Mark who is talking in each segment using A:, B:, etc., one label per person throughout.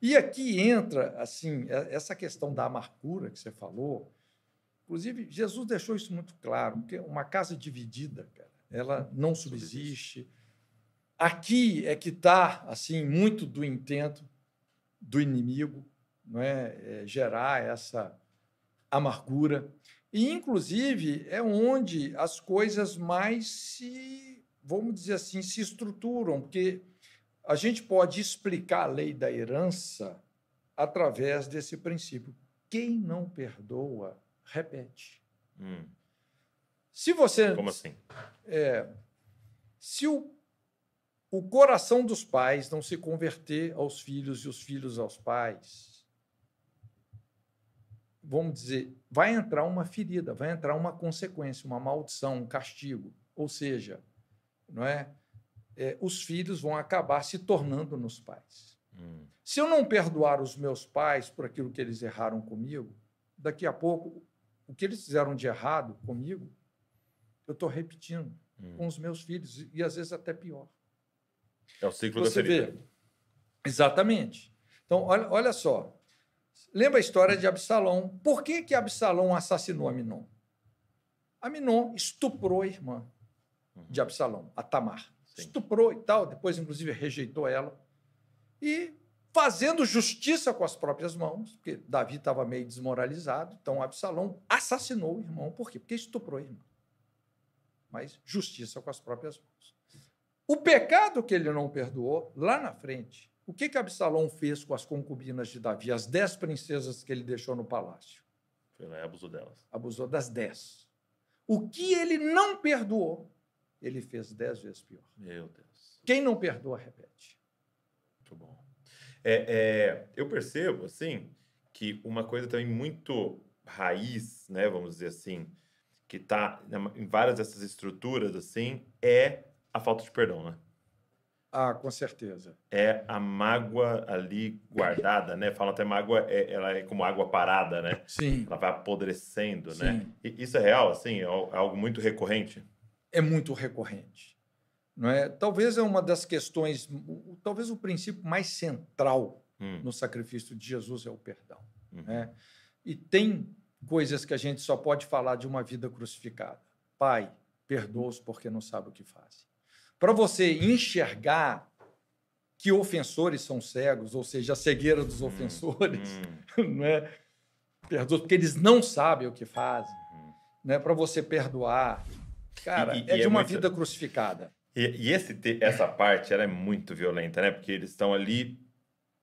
A: E aqui entra, assim, é, essa questão da amargura que você falou. Inclusive, Jesus deixou isso muito claro, porque uma casa dividida, cara, ela não subsiste. Aqui é que está, assim, muito do intento do inimigo, não é, é gerar essa amargura. E, inclusive, é onde as coisas mais se, vamos dizer assim, se estruturam, porque a gente pode explicar a lei da herança através desse princípio. Quem não perdoa, repete. Hum. Se você. Como assim? É, se o, o coração dos pais não se converter aos filhos e os filhos aos pais, vamos dizer, vai entrar uma ferida, vai entrar uma consequência, uma maldição, um castigo. Ou seja, não é? é, os filhos vão acabar se tornando nos pais. Hum. Se eu não perdoar os meus pais por aquilo que eles erraram comigo, daqui a pouco, o que eles fizeram de errado comigo, eu estou repetindo hum. com os meus filhos, e às vezes até pior. É o ciclo Você da ferida. Vê. Exatamente. Então, olha, olha só. Lembra a história de Absalão? Por que, que Absalão assassinou Aminon? Aminon estuprou a irmã de uhum. Absalão, a Tamar estuprou e tal, depois, inclusive, rejeitou ela. E fazendo justiça com as próprias mãos, porque Davi estava meio desmoralizado, então Absalão assassinou o irmão. Por quê? Porque estuprou o irmão. Mas justiça com as próprias mãos. O pecado que ele não perdoou, lá na frente, o que, que Absalão fez com as concubinas de Davi, as dez princesas que ele deixou no palácio? Ele abusou delas. Abusou das dez. O que ele não perdoou ele fez dez vezes pior. Meu Deus. Quem não perdoa, repete. Muito bom. É,
B: é, eu percebo, assim, que uma coisa também muito raiz, né, vamos dizer assim, que está em várias dessas estruturas, assim, é a falta de perdão, né?
A: Ah, com certeza.
B: É a mágoa ali guardada, né? Falam até mágoa, é, ela é como água parada, né? Sim. Ela vai apodrecendo,
A: né? Sim. né? E isso é real, assim? É, é algo muito recorrente? é muito recorrente. Não é? Talvez é uma das questões, talvez o princípio mais central hum. no sacrifício de Jesus é o perdão. Hum. Né? E tem coisas que a gente só pode falar de uma vida crucificada. Pai, perdoa-os porque não sabe o que fazem. Para você enxergar que ofensores são cegos, ou seja, a cegueira dos hum, ofensores, hum. não é? Perdoa porque eles não sabem o que fazem. Uhum. Né? Para você perdoar, Cara, e, é e de é uma muito... vida crucificada.
B: E, e esse, essa parte ela é muito violenta, né? Porque eles estão ali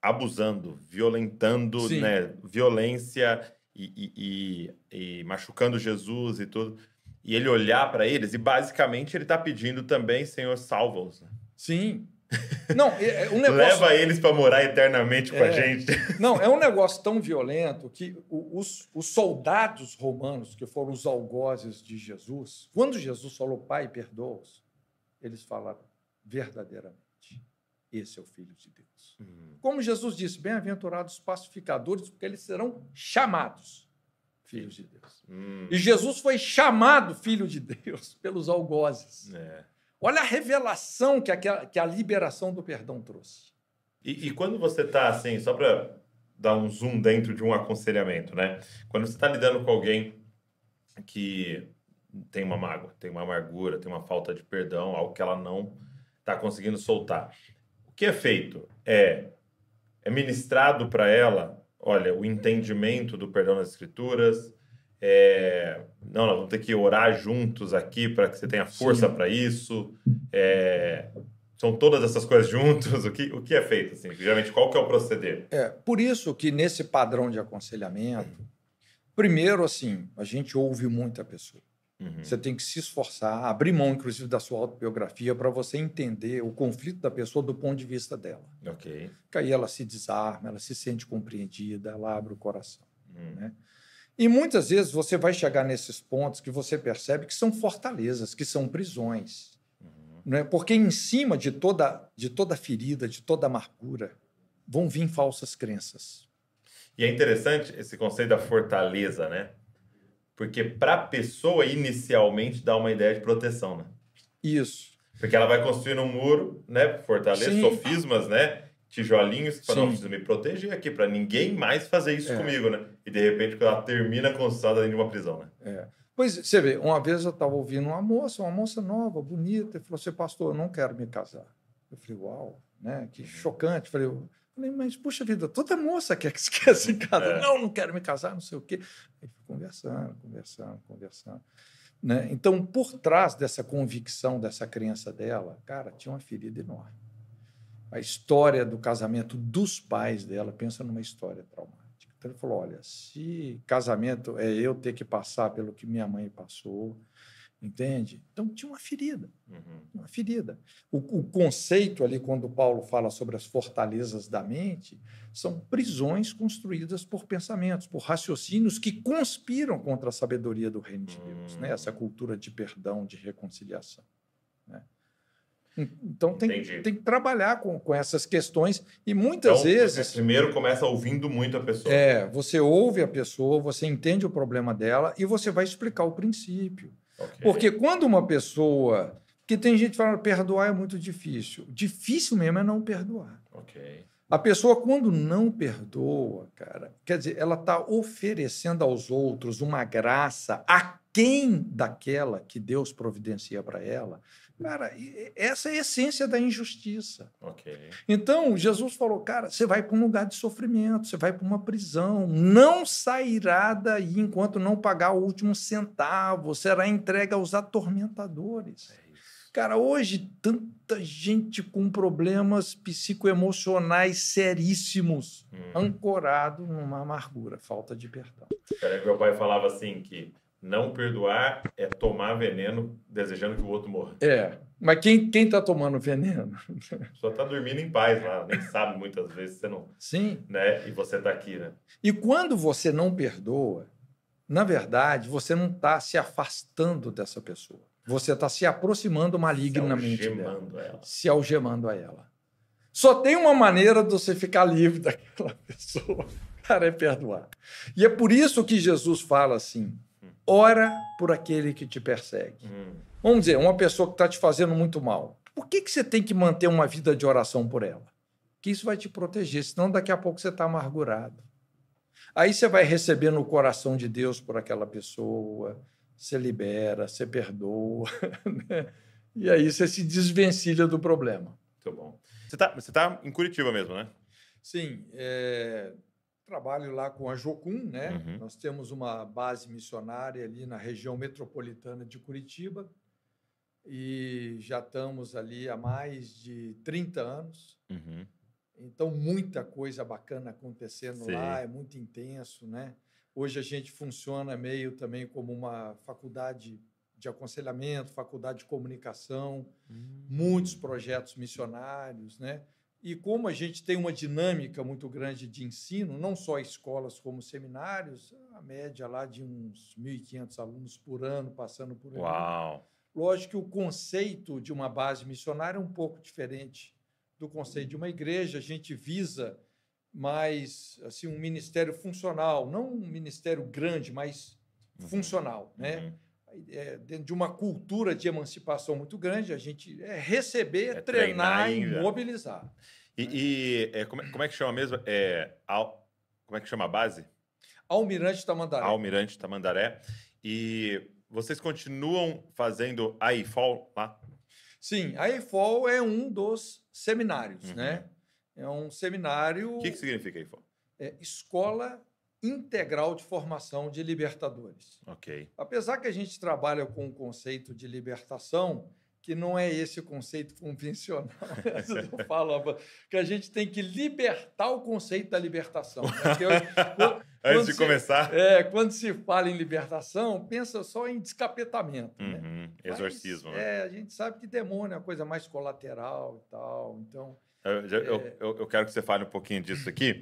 B: abusando, violentando, Sim. né? Violência e, e, e machucando Jesus e tudo. E ele olhar para eles e basicamente ele está pedindo também, Senhor, salva-os. Né? Sim,
A: não, é, é um negócio... Leva eles
B: para morar eternamente com é... a gente.
A: Não, é um negócio tão violento que os, os soldados romanos, que foram os algozes de Jesus, quando Jesus falou, Pai, perdoa-os, eles falaram verdadeiramente, esse é o Filho de Deus. Hum. Como Jesus disse, bem-aventurados os pacificadores, porque eles serão chamados filhos de Deus. Hum. E Jesus foi chamado filho de Deus pelos algozes. É. Olha a revelação que a, que a liberação do perdão trouxe.
B: E, e quando você está assim, só para dar um zoom dentro de um aconselhamento, né? Quando você está lidando com alguém que tem uma mágoa, tem uma amargura, tem uma falta de perdão, algo que ela não está conseguindo soltar. O que é feito é, é ministrado para ela, olha, o entendimento do perdão nas escrituras, é, não, nós vamos ter que orar juntos aqui para que você tenha força para isso. É, são todas essas coisas juntos? O que, o que é feito? Assim? Geralmente, qual que é o proceder?
A: É, por isso que nesse padrão de aconselhamento, uhum. primeiro, assim, a gente ouve muita pessoa. Uhum. Você tem que se esforçar, abrir mão, inclusive, da sua autobiografia para você entender o conflito da pessoa do ponto de vista dela. Ok. Porque aí ela se desarma, ela se sente compreendida, ela abre o coração. Uhum. Né? E muitas vezes você vai chegar nesses pontos que você percebe que são fortalezas, que são prisões. Uhum. é? Porque em cima de toda, de toda ferida, de toda amargura, vão vir falsas crenças.
B: E é interessante esse conceito da fortaleza, né? Porque para a pessoa, inicialmente, dá uma ideia de proteção, né? Isso. Porque ela vai construindo um muro, né? Fortaleza, Sim. sofismas, né? tijolinhos para não preciso me proteger aqui, para ninguém mais fazer isso é. comigo, né? E de repente ela termina consultada dentro de uma prisão,
A: né? É. Pois você vê, uma vez eu estava ouvindo uma moça, uma moça nova, bonita, e falou assim, pastor, eu não quero me casar. Eu falei, uau, né? Que uhum. chocante. falei, eu falei, mas puxa vida, toda moça quer que se quer se casar. É. Não, não quero me casar, não sei o quê. E conversando, conversando, conversando. Né? Então, por trás dessa convicção, dessa crença dela, cara, tinha uma ferida enorme a história do casamento dos pais dela, pensa numa história traumática. Então ele falou: olha, se casamento é eu ter que passar pelo que minha mãe passou, entende? Então tinha uma ferida, uhum. uma ferida. O, o, conceito ali, quando Paulo fala sobre as fortalezas da mente, são prisões construídas por pensamentos, por raciocínios que conspiram contra a sabedoria do reino de Deus, uhum. né? Hum. essa cultura de perdão, de reconciliação. Né? Então tem, tem que trabalhar com, com essas questões e muitas então, vezes. primeiro começa ouvindo muito a pessoa. É, você ouve a pessoa, você entende o problema dela e você vai explicar o princípio. Okay. Porque quando uma pessoa. que tem gente que fala, perdoar é muito difícil. Difícil mesmo é não perdoar. Ok. A pessoa, quando não perdoa, cara, quer dizer, ela está oferecendo aos outros uma graça aquém daquela que Deus providencia para ela. Cara, essa é a essência da injustiça. Okay. Então, Jesus falou, cara, você vai para um lugar de sofrimento, você vai para uma prisão, não sairá daí enquanto não pagar o último centavo, será entregue aos atormentadores. É isso. Cara, hoje tanta gente com problemas psicoemocionais seríssimos, uhum. ancorado numa amargura, falta de perdão.
B: Cara, é meu pai falava assim que não perdoar é tomar veneno desejando que o outro morra. É.
A: Mas quem, quem tá tomando veneno?
B: Só tá dormindo em paz lá, nem sabe muitas vezes você não. Sim. Né? E você tá aqui, né?
A: E quando você não perdoa, na verdade, você não está se afastando dessa pessoa. Você está se aproximando malignamente se algemando dela, ela. se algemando a ela. Só tem uma maneira de você ficar livre daquela pessoa, cara, é perdoar. E é por isso que Jesus fala assim: ora por aquele que te persegue. Hum. Vamos dizer, uma pessoa que está te fazendo muito mal. Por que, que você tem que manter uma vida de oração por ela? Que isso vai te proteger, senão daqui a pouco você está amargurado. Aí você vai receber no coração de Deus por aquela pessoa, você libera, você perdoa, né? e aí você se desvencilha do problema.
B: Muito bom. Você está você tá em Curitiba mesmo, né?
A: Sim. É, trabalho lá com a Jocum, né? Uhum. Nós temos uma base missionária ali na região metropolitana de Curitiba e já estamos ali há mais de 30 anos. Uhum. Então, muita coisa bacana acontecendo Sim. lá, é muito intenso, né? Hoje a gente funciona meio também como uma faculdade de aconselhamento, faculdade de comunicação, uhum. muitos projetos missionários, né? E como a gente tem uma dinâmica muito grande de ensino, não só escolas como seminários, a média lá de uns 1.500 alunos por ano passando por Uau. Lógico que o conceito de uma base missionária é um pouco diferente do conceito de uma igreja. A gente visa mais assim um ministério funcional, não um ministério grande, mas uhum. funcional, né? Uhum. É, dentro de uma cultura de emancipação muito grande, a gente é receber, é treinar, treinar e mobilizar.
B: E, né? e é, como, é, como, é que chama mesmo? É, al, como é que chama a base? Almirante Tamandaré. Almirante Tamandaré.
A: E vocês continuam fazendo a IFOL lá? Sim, a IFOL é um dos seminários, uhum. né? É um seminário. O que, que significa IFOM? É Escola Integral de Formação de Libertadores. Ok. Apesar que a gente trabalha com o conceito de libertação, que não é esse conceito convencional. Eu falava que a gente tem que libertar o conceito da libertação. Né? Antes de se, começar. É, quando se fala em libertação, pensa só em descapetamento. Né? Uhum. Né? Exorcismo. Mas, né? É, a gente sabe que demônio é a coisa mais colateral e tal. Então.
B: Eu, é... eu, eu quero que você fale um pouquinho disso aqui.